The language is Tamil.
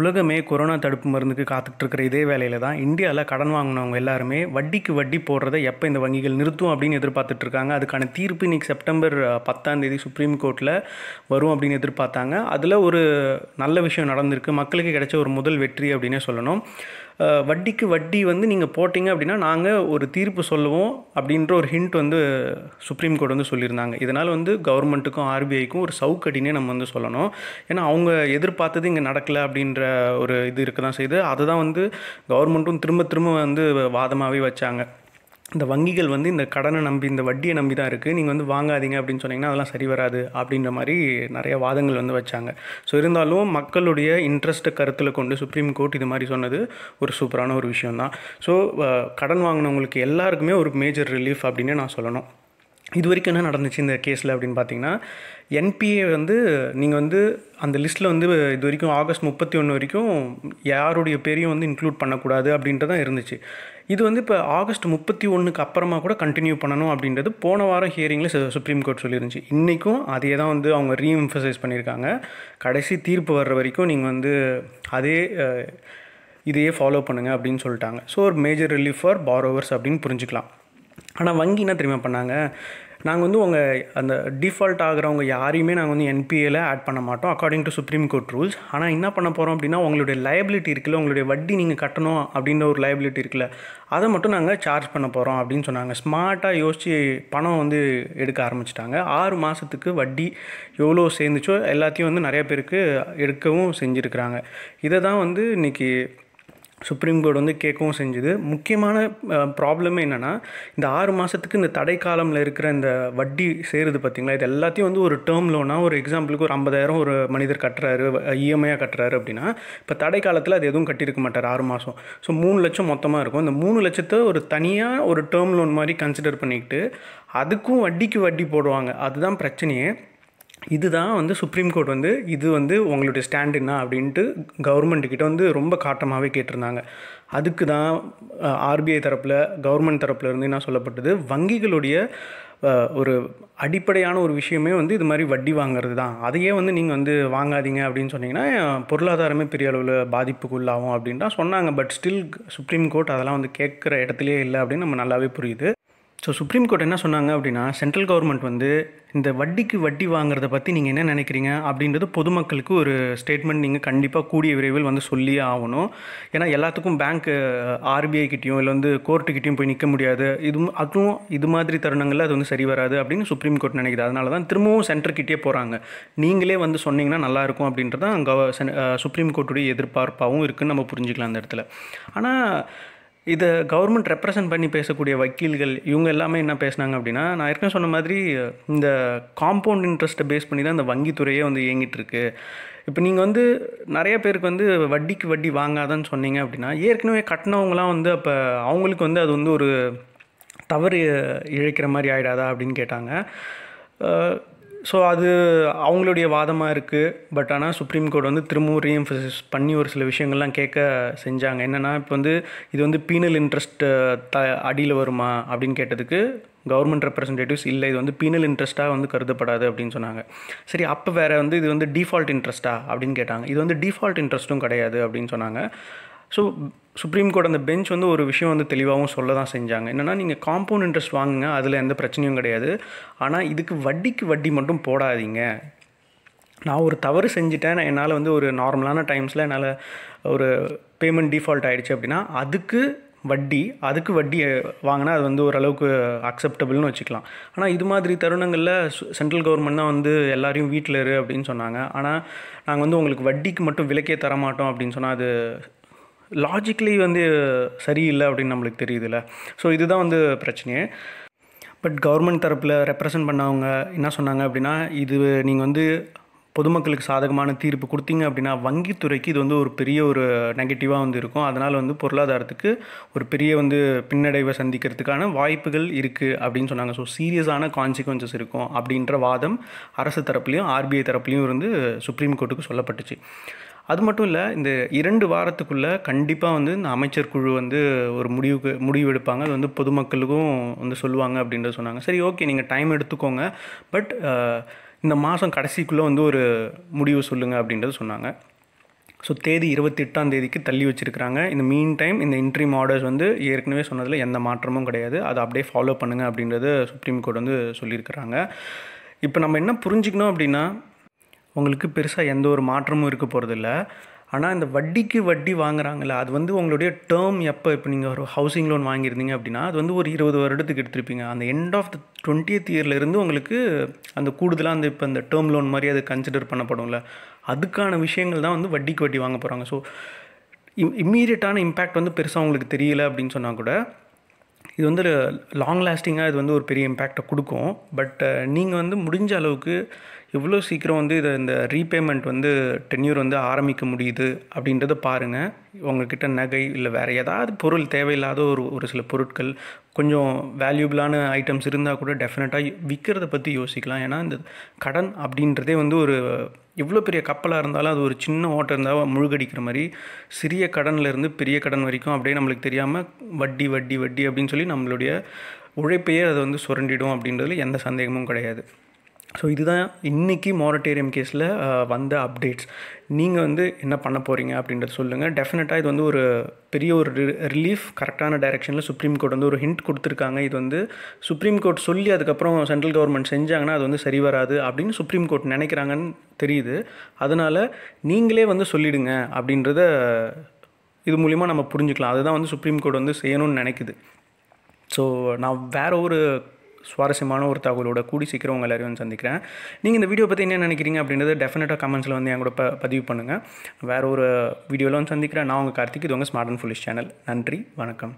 உலகமே கொரோனா தடுப்பு மருந்துக்கு காத்துக்கிட்டு இருக்கிற இதே வேலையில் தான் இந்தியாவில் கடன் வாங்கினவங்க எல்லாருமே வட்டிக்கு வட்டி போடுறதை எப்போ இந்த வங்கிகள் நிறுத்தும் அப்படின்னு எதிர்பார்த்துட்டு இருக்காங்க அதுக்கான தீர்ப்பு இன்னைக்கு செப்டம்பர் பத்தாம் தேதி சுப்ரீம் கோர்ட்டில் வரும் அப்படின்னு எதிர்பார்த்தாங்க அதில் ஒரு நல்ல விஷயம் நடந்திருக்கு மக்களுக்கு கிடைச்ச ஒரு முதல் வெற்றி அப்படின்னே சொல்லணும் வட்டிக்கு வட்டி வந்து நீங்கள் போட்டிங்க அப்படின்னா நாங்கள் ஒரு தீர்ப்பு சொல்லுவோம் அப்படின்ற ஒரு ஹிண்ட் வந்து சுப்ரீம் கோர்ட் வந்து சொல்லியிருந்தாங்க இதனால் வந்து கவர்மெண்ட்டுக்கும் ஆர்பிஐக்கும் ஒரு சவுக்கடினே நம்ம வந்து சொல்லணும் ஏன்னா அவங்க எதிர்பார்த்தது இங்கே நடக்கலை அப்படின்ற ஒரு இது இருக்க தான் செய்யுது அதை தான் வந்து கவர்மெண்ட்டும் திரும்ப திரும்ப வந்து வாதமாகவே வச்சாங்க இந்த வங்கிகள் வந்து இந்த கடனை நம்பி இந்த வட்டியை நம்பி தான் இருக்குது நீங்கள் வந்து வாங்காதீங்க அப்படின்னு சொன்னிங்கன்னா அதெல்லாம் சரி வராது அப்படின்ற மாதிரி நிறைய வாதங்கள் வந்து வச்சாங்க ஸோ இருந்தாலும் மக்களுடைய இன்ட்ரெஸ்ட்டை கருத்தில் கொண்டு சுப்ரீம் கோர்ட் இது மாதிரி சொன்னது ஒரு சூப்பரான ஒரு விஷயந்தான் ஸோ கடன் வாங்கினவங்களுக்கு எல்லாருக்குமே ஒரு மேஜர் ரிலீஃப் அப்படின்னு நான் சொல்லணும் இது வரைக்கும் என்ன நடந்துச்சு இந்த கேஸில் அப்படின்னு பார்த்தீங்கன்னா என்பிஏ வந்து நீங்கள் வந்து அந்த லிஸ்ட்டில் வந்து இது வரைக்கும் ஆகஸ்ட் முப்பத்தி ஒன்று வரைக்கும் யாருடைய பேரையும் வந்து இன்க்ளூட் பண்ணக்கூடாது அப்படின்றதான் இருந்துச்சு இது வந்து இப்போ ஆகஸ்ட் முப்பத்தி ஒன்றுக்கு அப்புறமா கூட கண்டினியூ பண்ணணும் அப்படின்றது போன வாரம் ஹியரிங்கில் சுப்ரீம் கோர்ட் சொல்லியிருந்துச்சு இன்றைக்கும் அதே தான் வந்து அவங்க ரீஎம்ஃபசைஸ் பண்ணியிருக்காங்க கடைசி தீர்ப்பு வர்ற வரைக்கும் நீங்கள் வந்து அதே இதையே ஃபாலோ பண்ணுங்கள் அப்படின்னு சொல்லிட்டாங்க ஸோ ஒரு மேஜர் ரிலீஃப் ஃபார் பாரோவர்ஸ் அப்படின்னு புரிஞ்சுக்கலாம் ஆனால் வங்கி என்ன தெரியுமா பண்ணாங்க நாங்கள் வந்து உங்கள் அந்த டிஃபால்ட் ஆகிறவங்க யாரையுமே நாங்கள் வந்து என்பிஏல ஆட் பண்ண மாட்டோம் according to Supreme Court rules ஆனால் என்ன பண்ண போகிறோம் அப்படின்னா உங்களுடைய லைபிலிட்டி இருக்குல்ல உங்களுடைய வட்டி நீங்கள் கட்டணும் அப்படின்ற ஒரு லைபிலிட்டி இருக்குல்ல அதை மட்டும் நாங்கள் சார்ஜ் பண்ண போகிறோம் அப்படின்னு சொன்னாங்க ஸ்மார்ட்டாக யோசித்து பணம் வந்து எடுக்க ஆரம்பிச்சிட்டாங்க ஆறு மாதத்துக்கு வட்டி எவ்வளோ சேர்ந்துச்சோ எல்லாத்தையும் வந்து நிறைய பேருக்கு எடுக்கவும் செஞ்சுருக்கிறாங்க இதை தான் வந்து இன்றைக்கி சுப்ரீம் கோர்ட் வந்து கேட்கவும் செஞ்சுது முக்கியமான ப்ராப்ளமே என்னென்னா இந்த ஆறு மாதத்துக்கு இந்த தடை காலமில் இருக்கிற இந்த வட்டி சேருது பார்த்திங்களா இது எல்லாத்தையும் வந்து ஒரு டேர்ம் லோனாக ஒரு எக்ஸாம்பிளுக்கு ஒரு ஐம்பதாயிரம் ஒரு மனிதர் கட்டுறாரு இஎம்ஐயாக e கட்டுறாரு அப்படின்னா இப்போ தடை காலத்தில் அது எதுவும் கட்டியிருக்க மாட்டார் ஆறு மாதம் ஸோ மூணு லட்சம் மொத்தமாக இருக்கும் இந்த மூணு லட்சத்தை ஒரு தனியாக ஒரு டேர்ம் லோன் மாதிரி கன்சிடர் பண்ணிக்கிட்டு அதுக்கும் வட்டிக்கு வட்டி போடுவாங்க அதுதான் பிரச்சனையே இதுதான் வந்து சுப்ரீம் கோர்ட் வந்து இது வந்து உங்களுடைய ஸ்டாண்ட் என்ன அப்படின்ட்டு கவர்மெண்ட்டுக்கிட்ட வந்து ரொம்ப காட்டமாகவே கேட்டிருந்தாங்க அதுக்கு தான் ஆர்பிஐ தரப்பில் கவர்மெண்ட் தரப்பில் இருந்து என்ன சொல்லப்பட்டது வங்கிகளுடைய ஒரு அடிப்படையான ஒரு விஷயமே வந்து இது மாதிரி வட்டி வாங்குறது தான் அதையே வந்து நீங்கள் வந்து வாங்காதீங்க அப்படின்னு சொன்னீங்கன்னா பொருளாதாரமே பெரிய அளவில் பாதிப்புக்கு உள்ளாகும் அப்படின்ட்டு சொன்னாங்க பட் ஸ்டில் சுப்ரீம் கோர்ட் அதெல்லாம் வந்து கேட்குற இடத்துலையே இல்லை அப்படின்னு நம்ம நல்லாவே புரியுது ஸோ சுப்ரீம் கோர்ட் என்ன சொன்னாங்க அப்படின்னா சென்ட்ரல் கவர்மெண்ட் வந்து இந்த வட்டிக்கு வட்டி வாங்குறத பற்றி நீங்கள் என்ன நினைக்கிறீங்க அப்படின்றது பொதுமக்களுக்கு ஒரு ஸ்டேட்மெண்ட் நீங்கள் கண்டிப்பாக கூடிய விரைவில் வந்து சொல்லியே ஆகணும் ஏன்னா எல்லாத்துக்கும் பேங்க் ஆர்பிஐ கிட்டேயும் இல்லை வந்து கோர்ட்டுக்கிட்டையும் போய் நிற்க முடியாது இது அதுவும் இது மாதிரி தருணங்களில் அது வந்து சரி வராது அப்படின்னு சுப்ரீம் கோர்ட் நினைக்குது அதனால தான் திரும்பவும் சென்டர்கிட்டே போகிறாங்க நீங்களே வந்து சொன்னீங்கன்னா நல்லாயிருக்கும் அப்படின்றது தான் கவ சுப்ரீம் கோர்ட்டுடைய எதிர்பார்ப்பாகவும் இருக்குதுன்னு நம்ம புரிஞ்சுக்கலாம் அந்த இடத்துல ஆனால் இதை கவர்மெண்ட் ரெப்ரசன்ட் பண்ணி பேசக்கூடிய வக்கீல்கள் இவங்க எல்லாமே என்ன பேசினாங்க அப்படின்னா நான் ஏற்கனவே சொன்ன மாதிரி இந்த காம்பவுண்ட் இன்ட்ரெஸ்ட்டை பேஸ் பண்ணி தான் இந்த வங்கித்துறையே வந்து இயங்கிட்டுருக்கு இப்போ நீங்கள் வந்து நிறைய பேருக்கு வந்து வட்டிக்கு வட்டி வாங்காதன்னு சொன்னீங்க அப்படின்னா ஏற்கனவே கட்டினவங்களாம் வந்து அப்போ அவங்களுக்கு வந்து அது வந்து ஒரு தவறு இழைக்கிற மாதிரி ஆகிடாதா அப்படின்னு கேட்டாங்க ஸோ அது அவங்களுடைய வாதமாக இருக்குது பட் ஆனால் சுப்ரீம் கோர்ட் வந்து திரும்பவும் ரீஎம்ஃபசஸ் பண்ணி ஒரு சில விஷயங்கள்லாம் கேட்க செஞ்சாங்க என்னென்னா இப்போ வந்து இது வந்து பீனல் இன்ட்ரெஸ்ட் த அடியில் வருமா அப்படின்னு கேட்டதுக்கு கவர்மெண்ட் ரெப்ரசன்டேட்டிவ்ஸ் இல்லை இது வந்து பீனல் இன்ட்ரெஸ்ட்டாக வந்து கருதப்படாது அப்படின்னு சொன்னாங்க சரி அப்போ வேறு வந்து இது வந்து டிஃபால்ட் இன்ட்ரெஸ்ட்டா அப்படின்னு கேட்டாங்க இது வந்து டிஃபால்ட் இன்ட்ரெஸ்ட்டும் கிடையாது அப்படின்னு சொன்னாங்க ஸோ சுப்ரீம் கோர்ட் அந்த பெஞ்ச் வந்து ஒரு விஷயம் வந்து தெளிவாகவும் சொல்ல தான் செஞ்சாங்க என்னென்னா நீங்கள் காம்பவுண்ட் இன்ட்ரெஸ்ட் வாங்குங்க அதில் எந்த பிரச்சனையும் கிடையாது ஆனால் இதுக்கு வட்டிக்கு வட்டி மட்டும் போடாதீங்க நான் ஒரு தவறு செஞ்சுட்டேன் என்னால் வந்து ஒரு நார்மலான டைம்ஸில் என்னால் ஒரு பேமெண்ட் டிஃபால்ட் ஆகிடுச்சு அப்படின்னா அதுக்கு வட்டி அதுக்கு வட்டி வாங்கினா அது வந்து ஓரளவுக்கு அக்செப்டபிள்னு வச்சுக்கலாம் ஆனால் இது மாதிரி தருணங்களில் சென்ட்ரல் கவர்மெண்ட் தான் வந்து எல்லாரையும் வீட்டில் இரு அப்படின்னு சொன்னாங்க ஆனால் நாங்கள் வந்து உங்களுக்கு வட்டிக்கு மட்டும் விலக்கே தரமாட்டோம் அப்படின்னு சொன்னால் அது லாஜிக்கலி வந்து சரியில்லை அப்படின்னு நம்மளுக்கு தெரியுதுல்ல ஸோ இதுதான் வந்து பிரச்சனையே பட் கவர்மெண்ட் தரப்பில் ரெப்ரசன்ட் பண்ணவங்க என்ன சொன்னாங்க அப்படின்னா இது நீங்கள் வந்து பொதுமக்களுக்கு சாதகமான தீர்ப்பு கொடுத்தீங்க அப்படின்னா வங்கித்துறைக்கு இது வந்து ஒரு பெரிய ஒரு நெகட்டிவாக வந்து இருக்கும் அதனால் வந்து பொருளாதாரத்துக்கு ஒரு பெரிய வந்து பின்னடைவை சந்திக்கிறதுக்கான வாய்ப்புகள் இருக்குது அப்படின்னு சொன்னாங்க ஸோ சீரியஸான கான்சிக்வன்சஸ் இருக்கும் அப்படின்ற வாதம் அரசு தரப்புலையும் ஆர்பிஐ தரப்புலையும் வந்து சுப்ரீம் கோர்ட்டுக்கு சொல்லப்பட்டுச்சு அது மட்டும் இல்லை இந்த இரண்டு வாரத்துக்குள்ளே கண்டிப்பாக வந்து இந்த அமைச்சர் குழு வந்து ஒரு முடிவுக்கு முடிவு எடுப்பாங்க அது வந்து பொதுமக்களுக்கும் வந்து சொல்லுவாங்க அப்படின்றத சொன்னாங்க சரி ஓகே நீங்கள் டைம் எடுத்துக்கோங்க பட் இந்த மாதம் கடைசிக்குள்ளே வந்து ஒரு முடிவு சொல்லுங்கள் அப்படின்றது சொன்னாங்க ஸோ தேதி இருபத்தெட்டாம் தேதிக்கு தள்ளி வச்சுருக்கிறாங்க இந்த மீன் டைம் இந்த இன்ட்ரீம் ஆர்டர்ஸ் வந்து ஏற்கனவே சொன்னதில் எந்த மாற்றமும் கிடையாது அதை அப்படியே ஃபாலோ பண்ணுங்கள் அப்படின்றது சுப்ரீம் கோர்ட் வந்து சொல்லியிருக்கிறாங்க இப்போ நம்ம என்ன புரிஞ்சுக்கணும் அப்படின்னா உங்களுக்கு பெருசாக எந்த ஒரு மாற்றமும் இருக்க போகிறதில்ல ஆனால் இந்த வட்டிக்கு வட்டி வாங்குறாங்களா அது வந்து உங்களுடைய டேர்ம் எப்போ இப்போ நீங்கள் ஒரு ஹவுசிங் லோன் வாங்கியிருந்தீங்க அப்படின்னா அது வந்து ஒரு இருபது வருடத்துக்கு எடுத்திருப்பீங்க அந்த எண்ட் ஆஃப் த டுவெண்ட்டியத் இயர்லேருந்து உங்களுக்கு அந்த கூடுதலாக அந்த இப்போ அந்த டேர்ம் லோன் மாதிரி அது கன்சிடர் பண்ணப்படும்ல அதுக்கான விஷயங்கள் தான் வந்து வட்டிக்கு வட்டி வாங்க போகிறாங்க ஸோ இம் இம்மீடியட்டான இம்பேக்ட் வந்து பெருசாக உங்களுக்கு தெரியல அப்படின்னு சொன்னால் கூட இது வந்து லாங் லாஸ்டிங்காக இது வந்து ஒரு பெரிய இம்பேக்டை கொடுக்கும் பட் நீங்கள் வந்து முடிஞ்ச அளவுக்கு எவ்வளோ சீக்கிரம் வந்து இதை இந்த ரீபேமெண்ட் வந்து டென்யூர் வந்து ஆரம்பிக்க முடியுது அப்படின்றத பாருங்கள் உங்ககிட்ட நகை இல்லை வேறு ஏதாவது பொருள் தேவையில்லாத ஒரு ஒரு சில பொருட்கள் கொஞ்சம் வேல்யூபிளான ஐட்டம்ஸ் இருந்தால் கூட டெஃபினட்டாக விற்கிறத பற்றி யோசிக்கலாம் ஏன்னா இந்த கடன் அப்படின்றதே வந்து ஒரு எவ்வளோ பெரிய கப்பலாக இருந்தாலும் அது ஒரு சின்ன ஓட்டம் இருந்தால் முழுகடிக்கிற மாதிரி சிறிய கடன்லேருந்து பெரிய கடன் வரைக்கும் அப்படியே நம்மளுக்கு தெரியாமல் வட்டி வட்டி வட்டி அப்படின்னு சொல்லி நம்மளுடைய உழைப்பையே அதை வந்து சுரண்டிடும் அப்படின்றதுல எந்த சந்தேகமும் கிடையாது ஸோ இதுதான் இன்றைக்கி மோரட்டேரியம் கேஸில் வந்த அப்டேட்ஸ் நீங்கள் வந்து என்ன பண்ண போகிறீங்க அப்படின்றத சொல்லுங்கள் டெஃபினட்டாக இது வந்து ஒரு பெரிய ஒரு ரிலீஃப் கரெக்டான டைரெக்ஷனில் சுப்ரீம் கோர்ட் வந்து ஒரு ஹிண்ட் கொடுத்துருக்காங்க இது வந்து சுப்ரீம் கோர்ட் சொல்லி அதுக்கப்புறம் சென்ட்ரல் கவர்மெண்ட் செஞ்சாங்கன்னா அது வந்து சரி வராது அப்படின்னு சுப்ரீம் கோர்ட் நினைக்கிறாங்கன்னு தெரியுது அதனால் நீங்களே வந்து சொல்லிவிடுங்க அப்படின்றத இது மூலிமா நம்ம புரிஞ்சுக்கலாம் அதுதான் வந்து சுப்ரீம் கோர்ட் வந்து செய்யணும்னு நினைக்குது ஸோ நான் வேறு ஒரு சுவாரஸ்யமான ஒரு தகவலோட கூடி சீக்கிரம் உங்கள் எல்லாரையும் சந்திக்கிறேன் நீங்கள் இந்த வீடியோ பற்றி என்ன நினைக்கிறீங்க அப்படின்றது டெஃபினட்டாக கமெண்ட்ஸில் வந்து என் கூட பதிவு பண்ணுங்கள் வேறு ஒரு வீடியோவில் வந்து சந்திக்கிறேன் நான் உங்கள் கார்த்திக் இது உங்கள் ஸ்மார்ட் அண்ட் ஃபுல்லிஷ் சேனல் நன்றி வணக்கம்